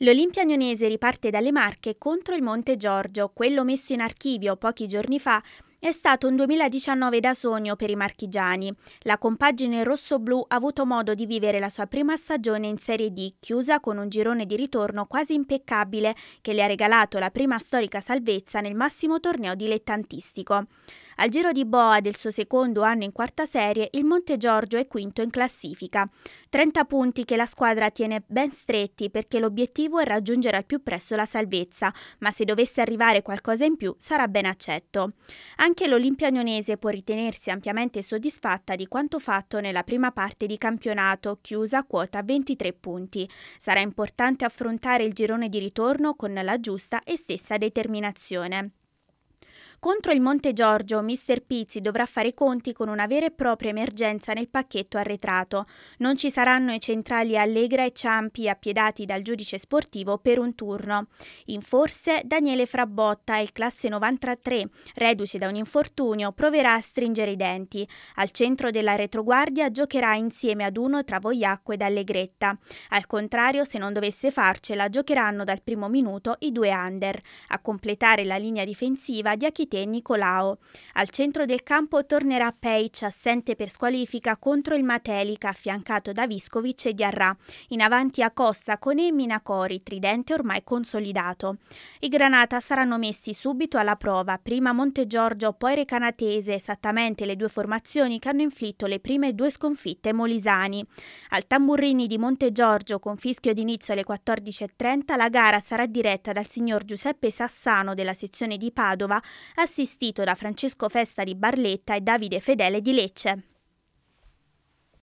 L'Olimpia Nionese riparte dalle Marche contro il Monte Giorgio, quello messo in archivio pochi giorni fa è stato un 2019 da sogno per i marchigiani. La compagine rosso-blu ha avuto modo di vivere la sua prima stagione in Serie D, chiusa con un girone di ritorno quasi impeccabile che le ha regalato la prima storica salvezza nel massimo torneo dilettantistico. Al giro di boa del suo secondo anno in quarta serie, il Monte Giorgio è quinto in classifica. 30 punti che la squadra tiene ben stretti perché l'obiettivo è raggiungere al più presto la salvezza, ma se dovesse arrivare qualcosa in più sarà ben accetto. Anche l'Olimpia Nionese può ritenersi ampiamente soddisfatta di quanto fatto nella prima parte di campionato, chiusa a quota 23 punti. Sarà importante affrontare il girone di ritorno con la giusta e stessa determinazione. Contro il Monte Giorgio, Mr. Pizzi dovrà fare i conti con una vera e propria emergenza nel pacchetto arretrato. Non ci saranno i centrali Allegra e Ciampi appiedati dal giudice sportivo per un turno. In forse Daniele Frabotta, il classe 93, reduce da un infortunio, proverà a stringere i denti. Al centro della retroguardia giocherà insieme ad uno tra Vogliacco ed Allegretta. Al contrario, se non dovesse farcela, giocheranno dal primo minuto i due under. A completare la linea difensiva di Achille Vite e Nicolao. Al centro del campo tornerà Peic, assente per squalifica contro il Matelica, affiancato da Viscovic e Diarra. In avanti a Cossa, con Emina Cori, tridente ormai consolidato. I Granata saranno messi subito alla prova, prima Montegiorgio, poi Recanatese, esattamente le due formazioni che hanno inflitto le prime due sconfitte molisani. Al Tamburrini di Montegiorgio, con fischio d'inizio alle 14.30, la gara sarà diretta dal signor Giuseppe Sassano della sezione di Padova assistito da Francesco Festa di Barletta e Davide Fedele di Lecce.